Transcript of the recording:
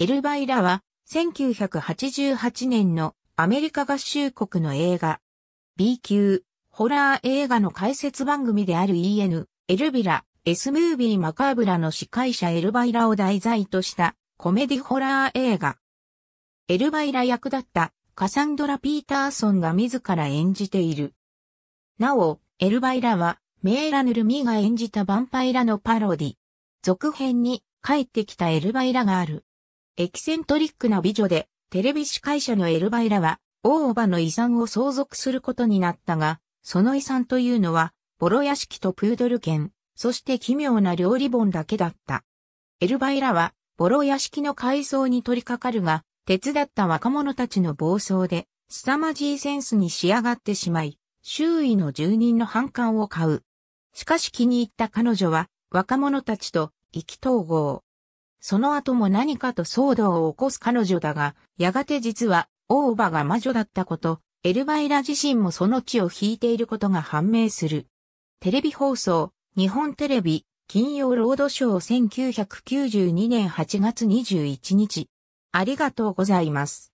エルバイラは1988年のアメリカ合衆国の映画 B 級ホラー映画の解説番組である EN エルビラ S ムービーマカーブラの司会者エルバイラを題材としたコメディホラー映画エルバイラ役だったカサンドラ・ピーターソンが自ら演じているなおエルバイラはメーラヌル・ミが演じたヴァンパイラのパロディ続編に帰ってきたエルバイラがあるエキセントリックな美女で、テレビ司会者のエルバイラは、大叔母の遺産を相続することになったが、その遺産というのは、ボロ屋敷とプードル犬、そして奇妙な料理本だけだった。エルバイラは、ボロ屋敷の改装に取り掛かるが、手伝った若者たちの暴走で、凄まじいセンスに仕上がってしまい、周囲の住人の反感を買う。しかし気に入った彼女は、若者たちと意気投合。その後も何かと騒動を起こす彼女だが、やがて実は、大場が魔女だったこと、エルバイラ自身もその地を引いていることが判明する。テレビ放送、日本テレビ、金曜ロードショー1992年8月21日。ありがとうございます。